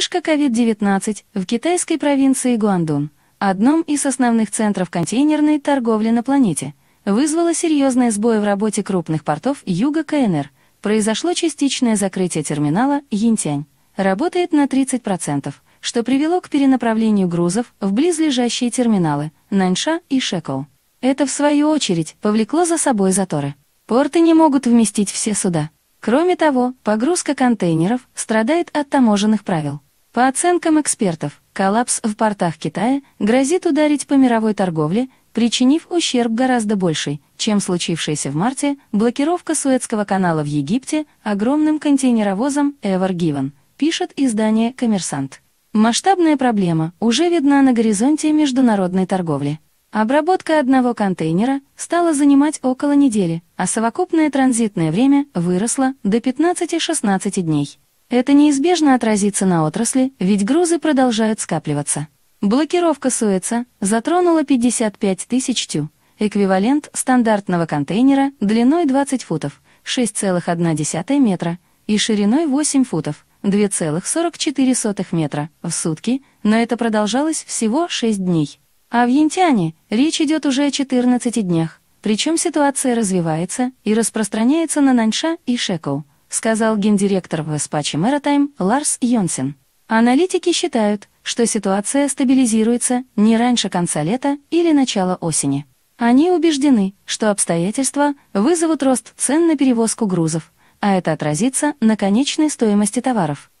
Вспышка COVID-19 в китайской провинции Гуандун, одном из основных центров контейнерной торговли на планете, вызвала серьезные сбои в работе крупных портов юга КНР. Произошло частичное закрытие терминала Янтянь. Работает на 30%, что привело к перенаправлению грузов в близлежащие терминалы Наньша и Шекоу. Это, в свою очередь, повлекло за собой заторы. Порты не могут вместить все суда. Кроме того, погрузка контейнеров страдает от таможенных правил. По оценкам экспертов, коллапс в портах Китая грозит ударить по мировой торговле, причинив ущерб гораздо больший, чем случившаяся в марте блокировка Суэцкого канала в Египте огромным контейнеровозом Ever Given, пишет издание «Коммерсант». Масштабная проблема уже видна на горизонте международной торговли. Обработка одного контейнера стала занимать около недели, а совокупное транзитное время выросло до 15-16 дней. Это неизбежно отразится на отрасли, ведь грузы продолжают скапливаться. Блокировка Суэца затронула 55 тысяч тю, эквивалент стандартного контейнера длиной 20 футов, 6,1 метра, и шириной 8 футов, 2,44 метра в сутки, но это продолжалось всего 6 дней. А в Янтяне речь идет уже о 14 днях, причем ситуация развивается и распространяется на Наньша и Шекоу, сказал гендиректор в Эспаче Maritime Ларс Йонсен. Аналитики считают, что ситуация стабилизируется не раньше конца лета или начала осени. Они убеждены, что обстоятельства вызовут рост цен на перевозку грузов, а это отразится на конечной стоимости товаров.